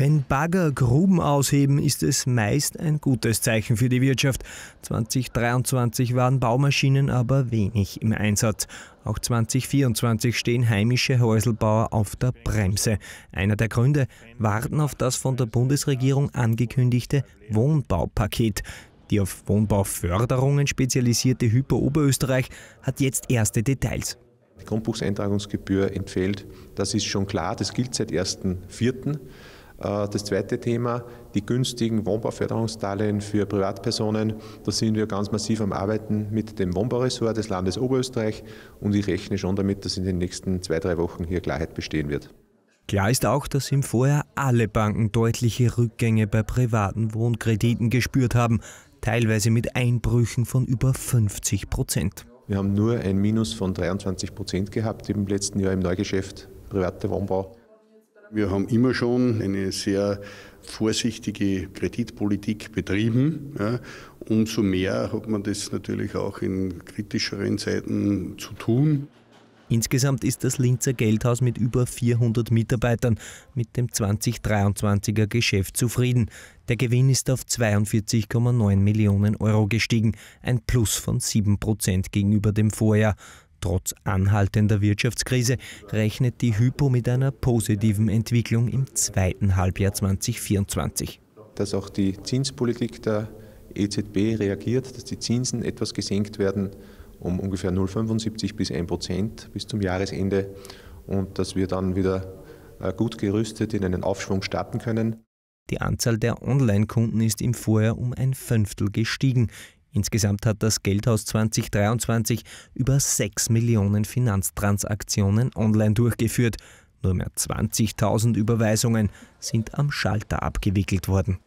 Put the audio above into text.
Wenn Bagger Gruben ausheben, ist es meist ein gutes Zeichen für die Wirtschaft. 2023 waren Baumaschinen aber wenig im Einsatz. Auch 2024 stehen heimische Häuselbauer auf der Bremse. Einer der Gründe warten auf das von der Bundesregierung angekündigte Wohnbaupaket. Die auf Wohnbauförderungen spezialisierte Hypo Oberösterreich hat jetzt erste Details. Die Grundbuchseintragungsgebühr entfällt. Das ist schon klar. Das gilt seit 1.4. Äh, das zweite Thema, die günstigen Wohnbauförderungsdarlehen für Privatpersonen. Da sind wir ganz massiv am Arbeiten mit dem Wohnbauressort des Landes Oberösterreich und ich rechne schon damit, dass in den nächsten zwei, drei Wochen hier Klarheit bestehen wird. Klar ist auch, dass im Vorjahr alle Banken deutliche Rückgänge bei privaten Wohnkrediten gespürt haben, teilweise mit Einbrüchen von über 50 Prozent. Wir haben nur ein Minus von 23 Prozent gehabt im letzten Jahr im Neugeschäft privater Wohnbau. Wir haben immer schon eine sehr vorsichtige Kreditpolitik betrieben. Ja, umso mehr hat man das natürlich auch in kritischeren Zeiten zu tun. Insgesamt ist das Linzer Geldhaus mit über 400 Mitarbeitern mit dem 2023er Geschäft zufrieden. Der Gewinn ist auf 42,9 Millionen Euro gestiegen, ein Plus von 7 Prozent gegenüber dem Vorjahr. Trotz anhaltender Wirtschaftskrise rechnet die Hypo mit einer positiven Entwicklung im zweiten Halbjahr 2024. Dass auch die Zinspolitik der EZB reagiert, dass die Zinsen etwas gesenkt werden um ungefähr 0,75 bis 1 Prozent bis zum Jahresende und dass wir dann wieder äh, gut gerüstet in einen Aufschwung starten können. Die Anzahl der Online-Kunden ist im Vorjahr um ein Fünftel gestiegen. Insgesamt hat das Geldhaus 2023 über 6 Millionen Finanztransaktionen online durchgeführt. Nur mehr 20.000 Überweisungen sind am Schalter abgewickelt worden.